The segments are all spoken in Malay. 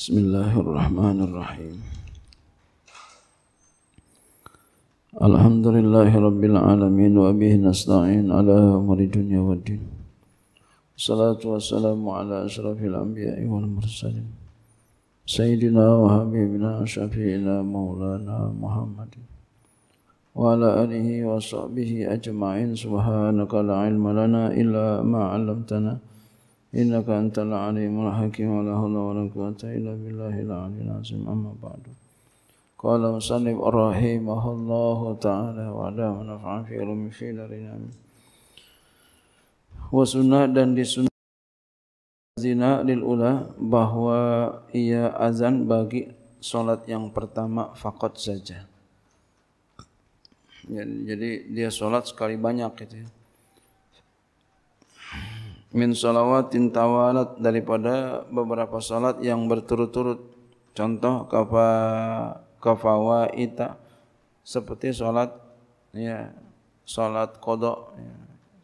بسم الله الرحمن الرحيم الحمد لله رب العالمين وبه نستعين على أمر الدنيا والدين الصلاة والسلام على أشرف الأنبياء والمرسلين سيدنا وحبيبنا شفينا مولانا محمد وعلى آله وصحبه أجمعين سبحانك لا علم لنا إلا ما علمتنا innaka antal alimul hakim wa la hawla wa la quwwata illa billahil aliyyil azim amma ba'du qala musannif rahimahullahu ta'ala wa la manfa'a fi ulum fi darina wa sunnah dan di zina lil bahwa ia azan bagi solat yang pertama faqat saja jadi dia solat sekali banyak gitu ya min salawatin tawalat daripada beberapa salat yang berturut-turut contoh kafa ita seperti salat ya salat qada ya,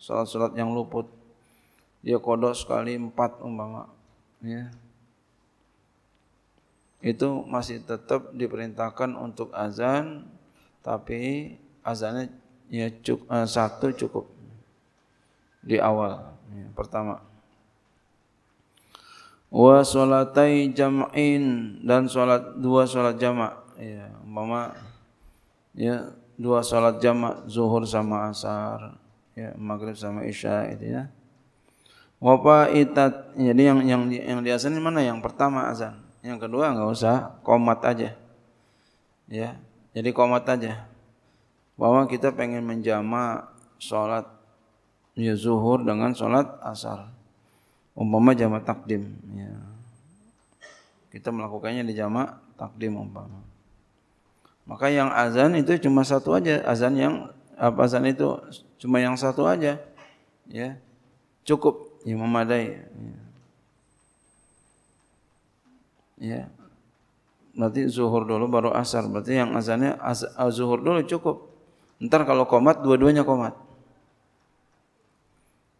salat-salat yang luput dia qada sekali empat umpama ya itu masih tetap diperintahkan untuk azan tapi azannya ya cuk, eh, satu cukup di awal ya, pertama wa salatai jam'in dan salat dua salat jamak ya umpama ya dua salat jamak zuhur sama asar ya maghrib sama isya itu ya wa itat jadi yang yang yang di azan mana yang pertama azan yang kedua enggak usah komat aja ya jadi komat aja bahwa kita pengen menjama salat ya zuhur dengan sholat asar umpama jamak takdim ya. kita melakukannya di jamak takdim umpama maka yang azan itu cuma satu aja azan yang apa azan itu cuma yang satu aja ya cukup yang memadai ya. ya berarti zuhur dulu baru asar berarti yang azannya az, az zuhur dulu cukup ntar kalau komat dua-duanya komat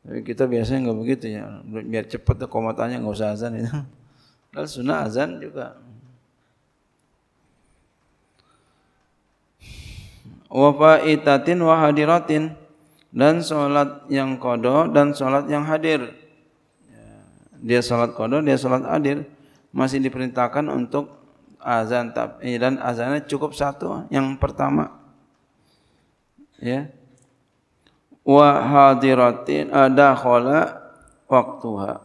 tapi kita biasanya enggak begitu ya. Biar cepat tuh komatanya enggak usah azan itu. Kalau sunah azan juga. Wafa itatin wa hadiratin dan salat yang qada dan salat yang hadir. Dia salat qada, dia salat hadir masih diperintahkan untuk azan tapi dan azannya cukup satu yang pertama. Ya, wa hadiratin ada eh, khala waktuha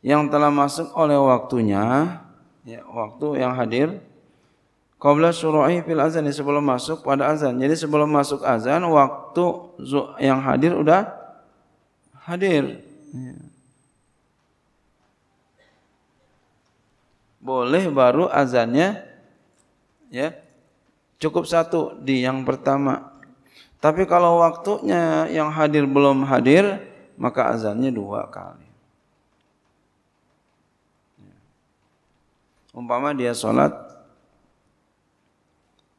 yang telah masuk oleh waktunya ya, waktu yang hadir qabla syuru'i fil azan ya, sebelum masuk pada azan jadi sebelum masuk azan waktu yang hadir sudah hadir ya. boleh baru azannya ya cukup satu di yang pertama tapi kalau waktunya yang hadir belum hadir, maka azannya dua kali. Ya. Umpama dia sholat,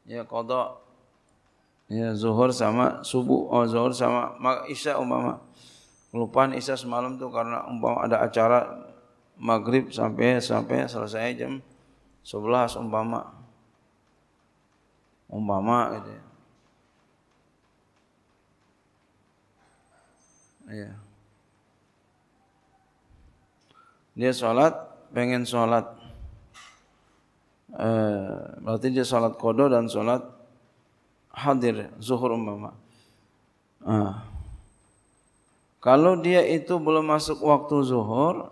ya kodok, ya zuhur sama subuh, oh zuhur sama isya umpama. Kelupaan isya semalam tuh karena umpama ada acara maghrib sampai sampai selesai jam 11 umpama. Umpama gitu ya. Ya. Dia sholat, pengen sholat. Eh, berarti dia sholat kodo dan sholat hadir, zuhur umpama. Nah. Kalau dia itu belum masuk waktu zuhur,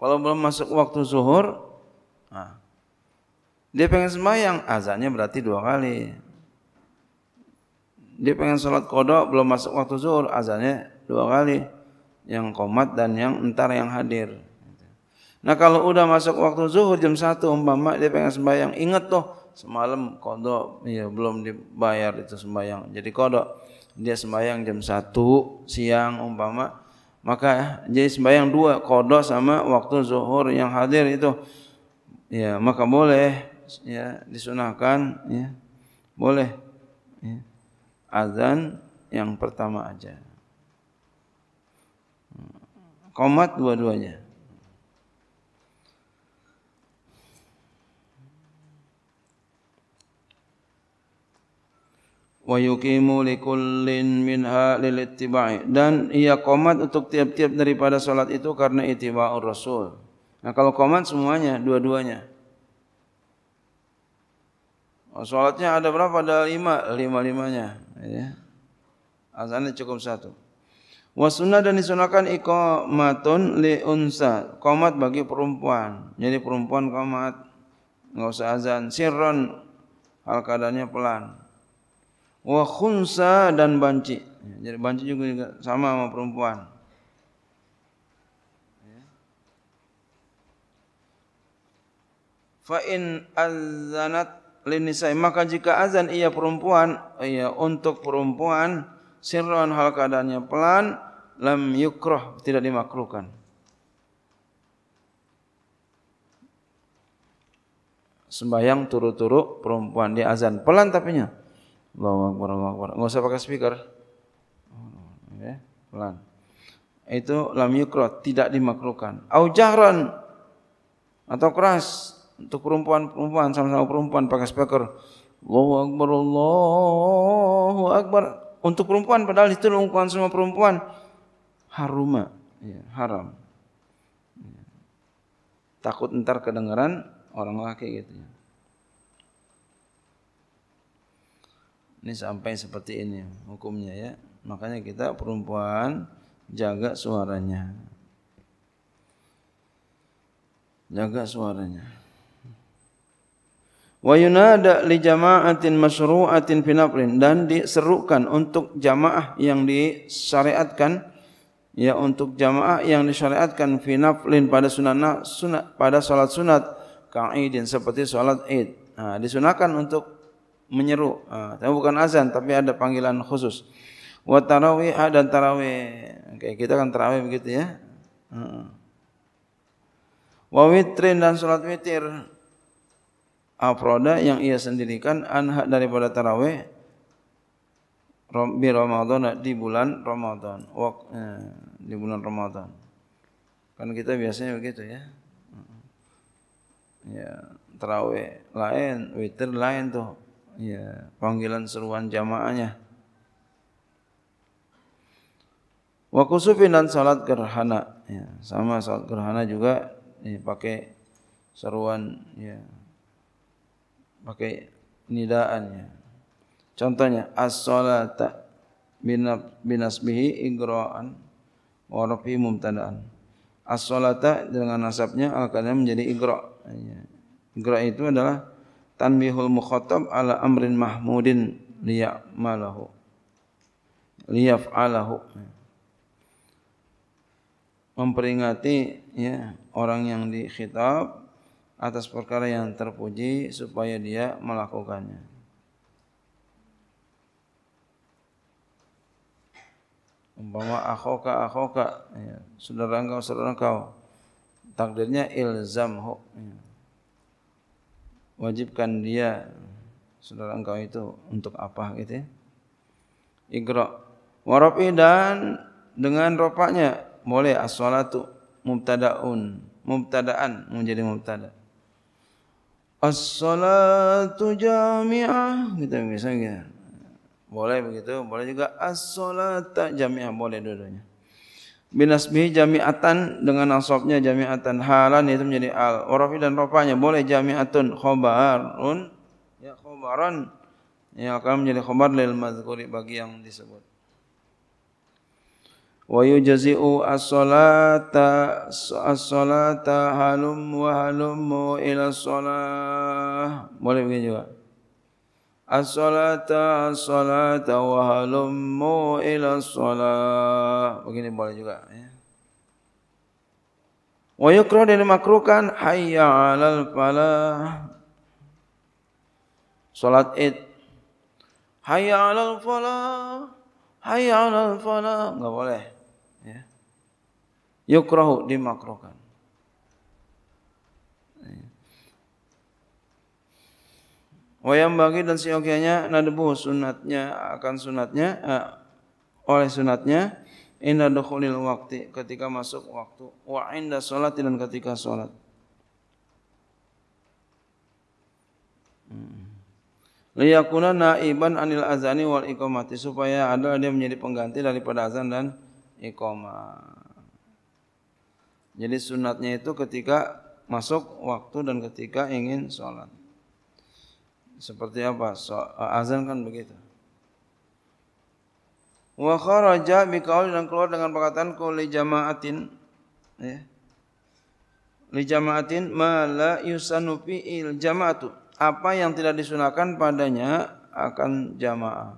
kalau belum masuk waktu zuhur, nah, dia pengen sembahyang, azannya berarti dua kali. Dia pengen sholat kodo belum masuk waktu zuhur, azannya dua kali yang komat dan yang entar yang hadir nah kalau udah masuk waktu zuhur jam 1 umpama dia pengen sembahyang inget tuh semalam kodok ya belum dibayar itu sembahyang jadi kodok dia sembahyang jam 1 siang umpama maka jadi sembahyang dua kodok sama waktu zuhur yang hadir itu ya maka boleh ya disunahkan ya boleh ya. azan yang pertama aja Komat dua-duanya. Wa yukimu likullin minha lil lilittiba'i. Dan ia komat untuk tiap-tiap daripada solat itu karena itiba'ur rasul. Nah kalau komat semuanya, dua-duanya. Oh, solatnya ada berapa? Ada lima, lima-limanya. Ya. Azannya cukup satu. Wa sunnah dan disunahkan iqamatun li unsa, qomat bagi perempuan. Jadi perempuan qomat enggak usah azan, sirron hal keadaannya pelan. Wa khunsa dan banci. Jadi banci juga, juga sama sama perempuan. Fa in azanat linisa maka jika azan ia perempuan, ia untuk perempuan, sirron hal keadaannya pelan lam yukroh tidak dimakruhkan. Sembahyang turu-turu perempuan di azan pelan tapi Allahu Akbar, Allahu Akbar. Enggak usah pakai speaker. Okay. pelan. Itu lam yukroh tidak dimakruhkan. Au jahran atau keras untuk perempuan-perempuan sama-sama perempuan pakai speaker. Allahu Akbar, Allahu Akbar. untuk perempuan padahal itu lingkungan semua perempuan haruma ya, haram ya. takut ntar kedengeran orang laki gitu ya. ini sampai seperti ini hukumnya ya makanya kita perempuan jaga suaranya jaga suaranya wa yunada li jama'atin masyru'atin fi dan diserukan untuk jamaah yang disyariatkan ya untuk jamaah yang disyariatkan fi pada sunat sunat pada salat sunat kaidin seperti salat id nah, ha, disunahkan untuk menyeru nah, ha, tapi bukan azan tapi ada panggilan khusus wa tarawih ha, dan tarawih oke kita kan tarawih begitu ya hmm. wa witrin dan salat witir afroda ah, yang ia sendirikan anhak daripada tarawih di Ramadan di bulan Ramadan eh, di bulan Ramadan kan kita biasanya begitu ya mm-hmm. ya tarawih lain witir lain tuh ya panggilan seruan jamaahnya wa kusufin dan salat gerhana ya, sama salat gerhana juga ya, pakai seruan ya, pakai nidaannya. Contohnya as-salata binasmihi ingra'an wa rafi mumtada'an. As-salata dengan nasabnya akan menjadi ingra'. Ingra' itu adalah tanbihul mukhatab ala amrin mahmudin liya'malahu. Liya'falahu. Memperingati ya, orang yang dikhitab atas perkara yang terpuji supaya dia melakukannya. Umpama akhoka akhoka, ya, saudara engkau saudara engkau, takdirnya ilzam ho, ya. wajibkan dia saudara engkau itu untuk apa gitu? Ya. Igro warofi dan dengan ropaknya boleh aswalatu mubtadaun mubtadaan menjadi mubtada. As-salatu jami'ah gitu misalnya. Boleh begitu, boleh juga as-salata jami'ah boleh dua-duanya. Bin jami'atan dengan asofnya jami'atan halan itu menjadi al. Warafi dan rofanya boleh jami'atun khobarun. Ya khobaran. Ya akan menjadi khobar lil mazkuri bagi yang disebut wa yujzi'u as-salata as-salata halum wa halum ila salah boleh begini juga as-salata as-salata wa halum ila salah begini boleh juga ya wa yukra dan makruhkan hayya 'alal falah salat id hayya 'alal falah hayya 'alal falah enggak boleh yukrahu dimakruhkan. Wayam bagi dan siokianya nadebu sunatnya akan sunatnya eh, oleh sunatnya inda dukhulil waktu ketika masuk waktu wa inda salati dan ketika solat. Hmm. Liyakuna naiban anil azani wal ikomati supaya ada dia menjadi pengganti daripada azan dan ikomah. Jadi sunatnya itu ketika masuk waktu dan ketika ingin sholat. Seperti apa? So, eh, azan kan begitu. Wa kharaja biqaul dan keluar dengan perkataan ku li jama'atin ya. Li jama'atin ma la yusannu fi'il jama'atu. Apa yang tidak disunahkan padanya akan jamaah.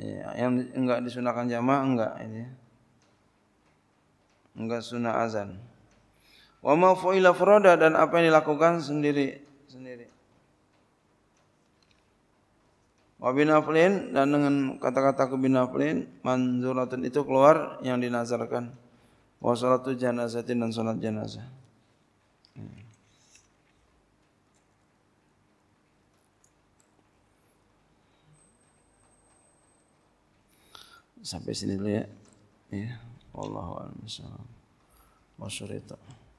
Ya, yang enggak disunahkan jamaah enggak ini. Ya enggak sunnah azan. Wa ma fu'ila farada dan apa yang dilakukan sendiri sendiri. Wa binaflin dan dengan kata-kata ke binaflin manzuratun itu keluar yang dinazarkan. Wa salatu janazatin dan salat jenazah. Sampai sini dulu ya. Yeah. Wallahu a'lam bishawab. Masyarakat.